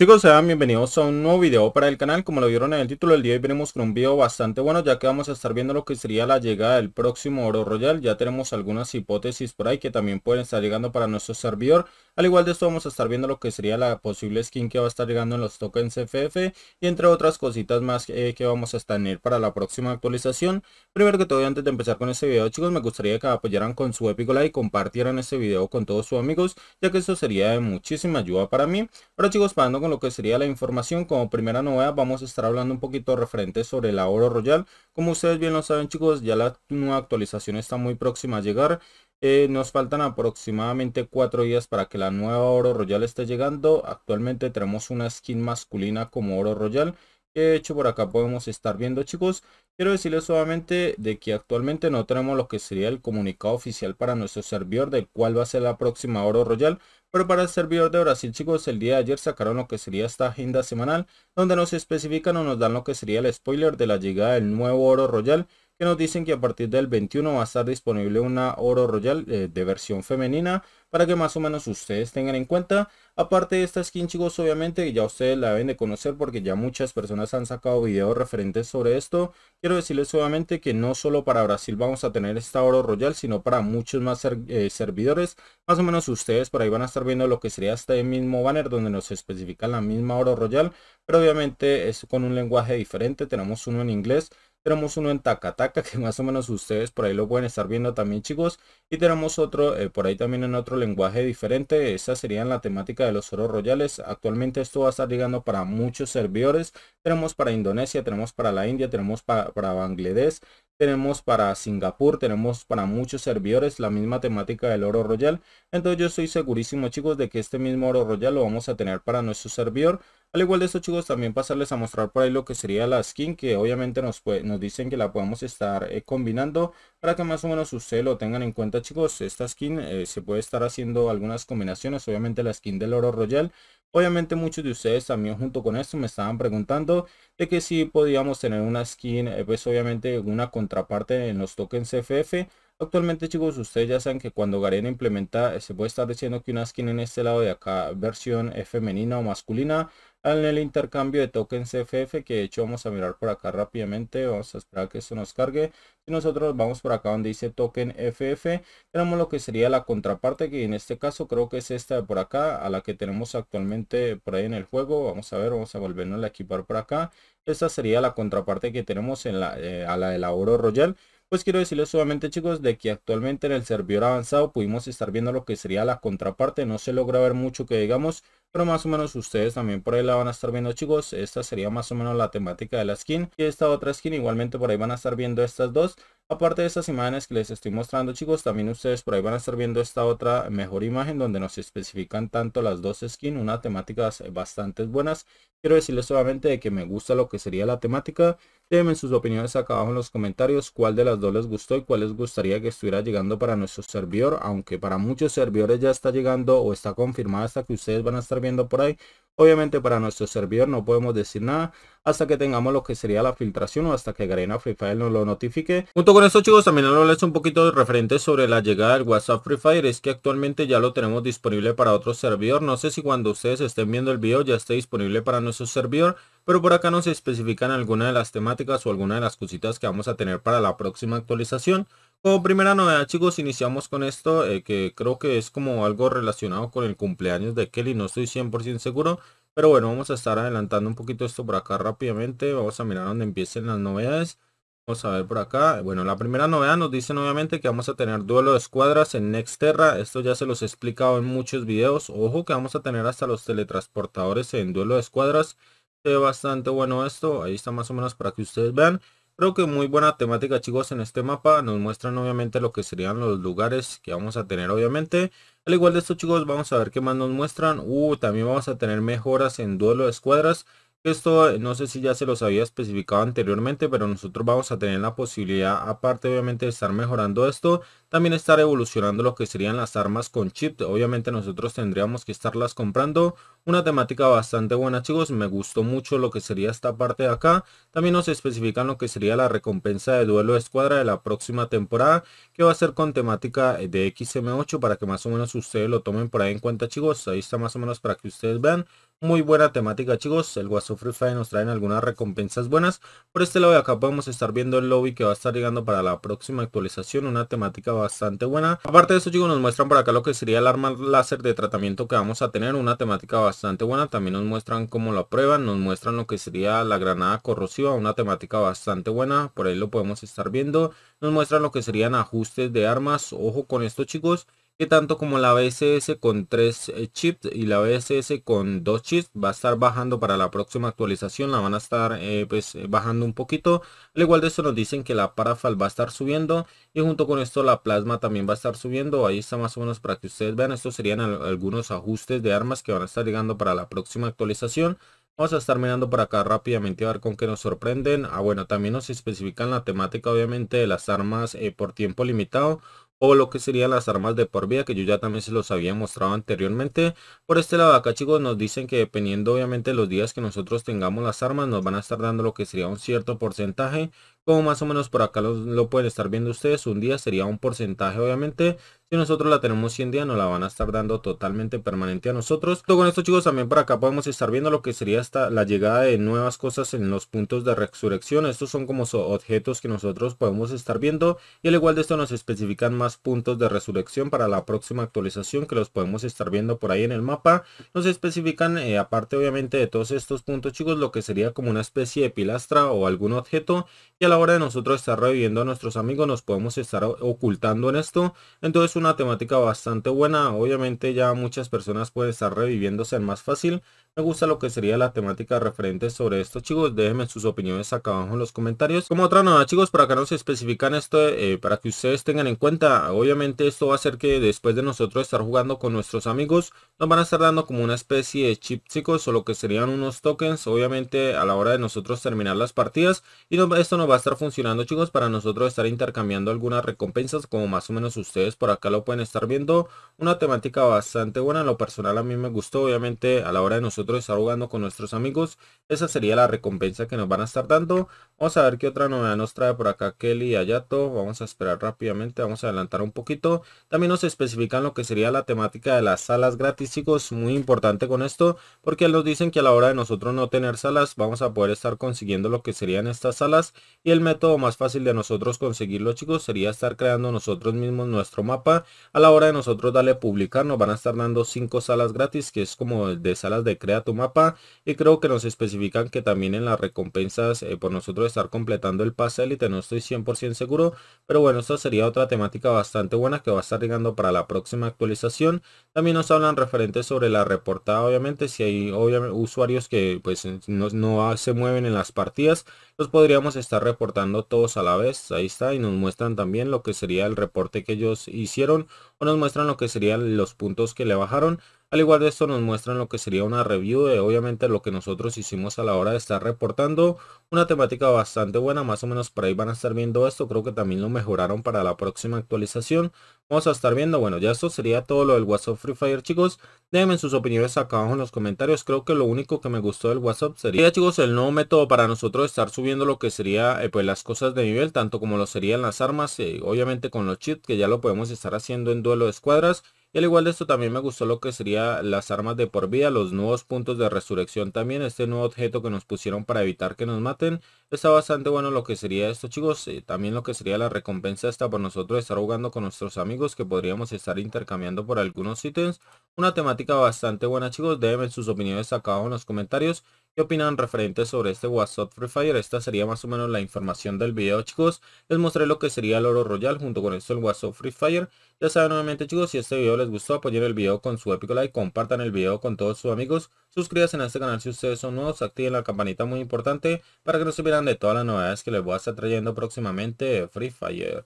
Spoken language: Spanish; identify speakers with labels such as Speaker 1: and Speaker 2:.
Speaker 1: Chicos, sean bienvenidos a un nuevo video para el canal. Como lo vieron en el título, el día de hoy venimos con un video bastante bueno, ya que vamos a estar viendo lo que sería la llegada del próximo Oro Royal. Ya tenemos algunas hipótesis por ahí que también pueden estar llegando para nuestro servidor. Al igual de esto, vamos a estar viendo lo que sería la posible skin que va a estar llegando en los tokens FF y entre otras cositas más eh, que vamos a tener para la próxima actualización. Primero que todo, antes de empezar con este video, chicos, me gustaría que apoyaran con su épico like y compartieran este video con todos sus amigos, ya que eso sería de muchísima ayuda para mí. pero chicos, pasando con lo que sería la información. Como primera novedad vamos a estar hablando un poquito referente sobre el oro royal. Como ustedes bien lo saben chicos, ya la nueva actualización está muy próxima a llegar. Eh, nos faltan aproximadamente cuatro días para que la nueva oro royal esté llegando. Actualmente tenemos una skin masculina como oro royal. Que de hecho por acá podemos estar viendo chicos Quiero decirles solamente de que actualmente no tenemos lo que sería el comunicado oficial para nuestro servidor del cual va a ser la próxima Oro Royal, pero para el servidor de Brasil chicos el día de ayer sacaron lo que sería esta agenda semanal donde nos especifican o nos dan lo que sería el spoiler de la llegada del nuevo Oro Royal que nos dicen que a partir del 21 va a estar disponible una Oro Royal eh, de versión femenina para que más o menos ustedes tengan en cuenta. Aparte de esta skin chicos, obviamente ya ustedes la deben de conocer porque ya muchas personas han sacado videos referentes sobre esto. Quiero decirles obviamente que no solo para Brasil vamos a tener esta Oro Royal, sino para muchos más eh, servidores. Más o menos ustedes por ahí van a estar viendo lo que sería este mismo banner donde nos especifica la misma Oro Royal. Pero obviamente es con un lenguaje diferente, tenemos uno en inglés tenemos uno en Takataka, que más o menos ustedes por ahí lo pueden estar viendo también, chicos. Y tenemos otro eh, por ahí también en otro lenguaje diferente. Esa sería la temática de los oros royales. Actualmente esto va a estar llegando para muchos servidores. Tenemos para Indonesia, tenemos para la India, tenemos para Bangladesh, tenemos para Singapur, tenemos para muchos servidores la misma temática del oro royal. Entonces yo estoy segurísimo chicos de que este mismo oro royal lo vamos a tener para nuestro servidor. Al igual de esto chicos también pasarles a mostrar por ahí lo que sería la skin que obviamente nos, nos dicen que la podemos estar eh, combinando para que más o menos ustedes lo tengan en cuenta chicos. Esta skin eh, se puede estar haciendo algunas combinaciones, obviamente la skin del oro royal Obviamente muchos de ustedes también junto con esto me estaban preguntando de que si podíamos tener una skin, eh, pues obviamente una contraparte en los tokens FF Actualmente chicos, ustedes ya saben que cuando Garena implementa, eh, se puede estar diciendo que una skin en este lado de acá, versión femenina o masculina, en el intercambio de tokens FF, que de hecho vamos a mirar por acá rápidamente, vamos a esperar que esto nos cargue. Y nosotros vamos por acá donde dice token FF, tenemos lo que sería la contraparte, que en este caso creo que es esta de por acá, a la que tenemos actualmente por ahí en el juego. Vamos a ver, vamos a volvernos a equipar por acá. Esta sería la contraparte que tenemos en la, eh, a la del Oro Royal. Pues quiero decirles solamente chicos de que actualmente en el servidor avanzado pudimos estar viendo lo que sería la contraparte, no se logra ver mucho que digamos, pero más o menos ustedes también por ahí la van a estar viendo chicos, esta sería más o menos la temática de la skin y esta otra skin igualmente por ahí van a estar viendo estas dos, Aparte de estas imágenes que les estoy mostrando chicos, también ustedes por ahí van a estar viendo esta otra mejor imagen donde nos especifican tanto las dos skins, unas temáticas bastante buenas. Quiero decirles solamente que me gusta lo que sería la temática. Déjenme sus opiniones acá abajo en los comentarios cuál de las dos les gustó y cuál les gustaría que estuviera llegando para nuestro servidor. Aunque para muchos servidores ya está llegando o está confirmada hasta que ustedes van a estar viendo por ahí. Obviamente para nuestro servidor no podemos decir nada hasta que tengamos lo que sería la filtración o hasta que Garena Free nos lo notifique con esto chicos también hecho un poquito de referente sobre la llegada del WhatsApp Free Fire. Es que actualmente ya lo tenemos disponible para otro servidor. No sé si cuando ustedes estén viendo el video ya esté disponible para nuestro servidor. Pero por acá nos especifican alguna de las temáticas o alguna de las cositas que vamos a tener para la próxima actualización. Como primera novedad chicos iniciamos con esto eh, que creo que es como algo relacionado con el cumpleaños de Kelly. No estoy 100% seguro. Pero bueno vamos a estar adelantando un poquito esto por acá rápidamente. Vamos a mirar dónde empiecen las novedades. Vamos a ver por acá. Bueno, la primera novedad nos dicen obviamente que vamos a tener duelo de escuadras en Next Terra Esto ya se los he explicado en muchos videos. Ojo que vamos a tener hasta los teletransportadores en duelo de escuadras. ve bastante bueno esto. Ahí está más o menos para que ustedes vean. Creo que muy buena temática chicos en este mapa. Nos muestran obviamente lo que serían los lugares que vamos a tener obviamente. Al igual de esto chicos vamos a ver qué más nos muestran. Uh, también vamos a tener mejoras en duelo de escuadras. Esto no sé si ya se los había especificado anteriormente, pero nosotros vamos a tener la posibilidad, aparte obviamente de estar mejorando esto, también estar evolucionando lo que serían las armas con chip. Obviamente nosotros tendríamos que estarlas comprando. Una temática bastante buena chicos, me gustó mucho lo que sería esta parte de acá. También nos especifican lo que sería la recompensa de duelo de escuadra de la próxima temporada, que va a ser con temática de XM8 para que más o menos ustedes lo tomen por ahí en cuenta chicos. Ahí está más o menos para que ustedes vean. Muy buena temática chicos, el Guaso Free Fire nos traen algunas recompensas buenas. Por este lado de acá podemos estar viendo el lobby que va a estar llegando para la próxima actualización, una temática bastante buena. Aparte de eso chicos nos muestran por acá lo que sería el arma láser de tratamiento que vamos a tener, una temática bastante buena. También nos muestran cómo la prueban, nos muestran lo que sería la granada corrosiva, una temática bastante buena. Por ahí lo podemos estar viendo. Nos muestran lo que serían ajustes de armas, ojo con esto chicos tanto como la BSS con tres eh, chips y la BSS con dos chips va a estar bajando para la próxima actualización, la van a estar eh, pues eh, bajando un poquito, al igual de eso nos dicen que la parafal va a estar subiendo y junto con esto la plasma también va a estar subiendo, ahí está más o menos para que ustedes vean, estos serían algunos ajustes de armas que van a estar llegando para la próxima actualización. Vamos a estar mirando por acá rápidamente a ver con qué nos sorprenden. Ah, bueno, también nos especifican la temática obviamente de las armas por tiempo limitado o lo que serían las armas de por vida que yo ya también se los había mostrado anteriormente por este lado acá chicos nos dicen que dependiendo obviamente de los días que nosotros tengamos las armas nos van a estar dando lo que sería un cierto porcentaje como más o menos por acá lo, pueden estar viendo ustedes, un día sería un porcentaje obviamente, si nosotros la tenemos 100 días, nos la van a estar dando totalmente permanente a nosotros. Luego con esto, chicos, también por acá podemos estar viendo lo que sería hasta la llegada de nuevas cosas en los puntos de resurrección. Estos son como objetos que nosotros podemos estar viendo. Y al igual de esto, nos especifican más puntos de resurrección para la próxima actualización que los podemos estar viendo por ahí en el mapa. Nos especifican, eh, aparte obviamente de todos estos puntos, chicos, lo que sería como una especie de pilastra o algún objeto. Y la hora de nosotros estar reviviendo a nuestros amigos nos podemos estar ocultando en esto. Entonces una temática bastante buena. Obviamente ya muchas personas pueden estar reviviéndose en más fácil. Me gusta lo que sería la temática referente sobre esto chicos. Déjenme sus opiniones acá abajo en los comentarios. Como otra nada chicos, para acá nos especifican esto eh, para que ustedes tengan en cuenta. Obviamente esto va a hacer que después de nosotros estar jugando con nuestros amigos nos van a estar dando como una especie de chip chicos o lo que serían unos tokens. Obviamente a la hora de nosotros terminar las partidas y esto nos va a estar funcionando chicos para nosotros estar intercambiando algunas recompensas como más o menos ustedes por acá lo pueden estar viendo. Una temática bastante buena, en lo personal a mí me gustó obviamente a la hora de nosotros estar jugando con nuestros amigos. Esa sería la recompensa que nos van a estar dando. Vamos a ver qué otra novedad nos trae por acá Kelly y Ayato. Vamos a esperar rápidamente, vamos a adelantar un poquito. También nos especifican lo que sería la temática de las salas gratis chicos, muy importante con esto porque nos dicen que a la hora de nosotros no tener salas vamos a poder estar consiguiendo lo que serían estas salas y y el método más fácil de nosotros conseguirlo chicos sería estar creando nosotros mismos nuestro mapa. A la hora de nosotros darle publicar nos van a estar dando 5 salas gratis que es como de salas de crea tu mapa. Y creo que nos especifican que también en las recompensas eh, por nosotros estar completando el pase élite no estoy 100% seguro. Pero bueno esta sería otra temática bastante buena que va a estar llegando para la próxima actualización. También nos hablan referentes sobre la reportada obviamente si hay obviamente, usuarios que pues no, no se mueven en las partidas podríamos estar reportando todos a la vez. Ahí está. Y nos muestran también lo que sería el reporte que ellos hicieron o nos muestran lo que serían los puntos que le bajaron. Al igual de esto nos muestran lo que sería una review de obviamente lo que nosotros hicimos a la hora de estar reportando. Una temática bastante buena, más o menos por ahí van a estar viendo esto. Creo que también lo mejoraron para la próxima actualización. Vamos a estar viendo, bueno, ya esto sería todo lo del WhatsApp Free Fire, chicos. Déjenme sus opiniones acá abajo en los comentarios. Creo que lo único que me gustó del WhatsApp sería, chicos, el nuevo método para nosotros estar subiendo lo que sería, eh, pues, las cosas de nivel, tanto como lo serían las armas, y eh, obviamente con los chips, que ya lo podemos estar haciendo en duelo de escuadras. Y al igual de esto también me gustó lo que sería las armas de por vida, los nuevos puntos de resurrección también, este nuevo objeto que nos pusieron para evitar que nos maten. Está bastante bueno lo que sería esto chicos, eh, también lo que sería la recompensa esta por nosotros estar jugando con nuestros amigos que podríamos estar intercambiando por algunos ítems. Una temática bastante buena chicos, déjenme sus opiniones acá abajo en los comentarios opinan referente sobre este WhatsApp Free Fire? Esta sería más o menos la información del video chicos. Les mostré lo que sería el oro royal junto con esto el WhatsApp Free Fire. Ya saben nuevamente chicos, si este video les gustó apoyen el video con su épico like, compartan el video con todos sus amigos. Suscríbanse a este canal si ustedes son nuevos, activen la campanita muy importante para que no se pierdan de todas las novedades que les voy a estar trayendo próximamente Free Fire.